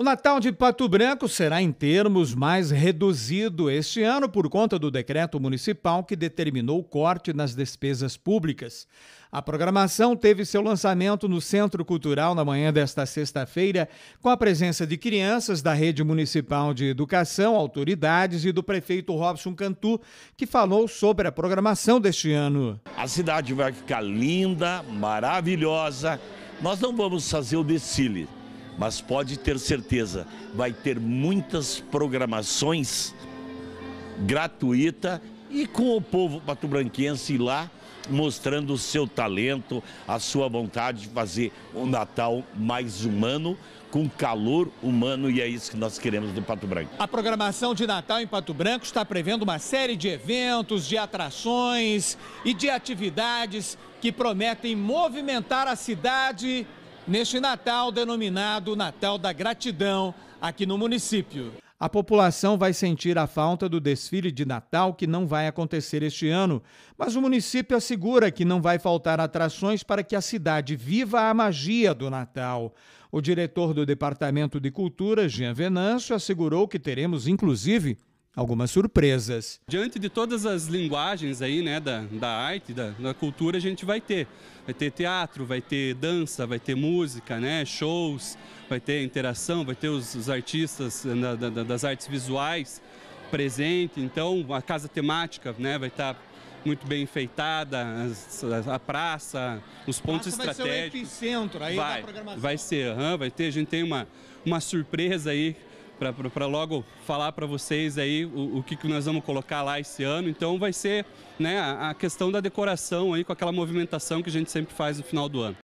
O Natal de Pato Branco será em termos mais reduzido este ano por conta do decreto municipal que determinou o corte nas despesas públicas. A programação teve seu lançamento no Centro Cultural na manhã desta sexta-feira, com a presença de crianças da Rede Municipal de Educação, autoridades e do prefeito Robson Cantu, que falou sobre a programação deste ano. A cidade vai ficar linda, maravilhosa. Nós não vamos fazer o desfile mas pode ter certeza, vai ter muitas programações gratuita e com o povo pato-branquense lá mostrando o seu talento, a sua vontade de fazer um Natal mais humano, com calor humano e é isso que nós queremos do Pato Branco. A programação de Natal em Pato Branco está prevendo uma série de eventos, de atrações e de atividades que prometem movimentar a cidade neste Natal denominado Natal da Gratidão aqui no município. A população vai sentir a falta do desfile de Natal que não vai acontecer este ano, mas o município assegura que não vai faltar atrações para que a cidade viva a magia do Natal. O diretor do Departamento de Cultura, Jean Venâncio, assegurou que teremos, inclusive, algumas surpresas. Diante de todas as linguagens aí, né, da, da arte, da, da cultura, a gente vai ter. Vai ter teatro, vai ter dança, vai ter música, né, shows, vai ter interação, vai ter os, os artistas eh, da, das artes visuais presente. Então, a casa temática, né, vai estar tá muito bem enfeitada, a, a praça, os pontos praça estratégicos. Vai ser o epicentro aí vai, da programação. Vai ser, uhum, vai ter. A gente tem uma, uma surpresa aí para logo falar para vocês aí o, o que, que nós vamos colocar lá esse ano. Então vai ser né, a, a questão da decoração aí com aquela movimentação que a gente sempre faz no final do ano.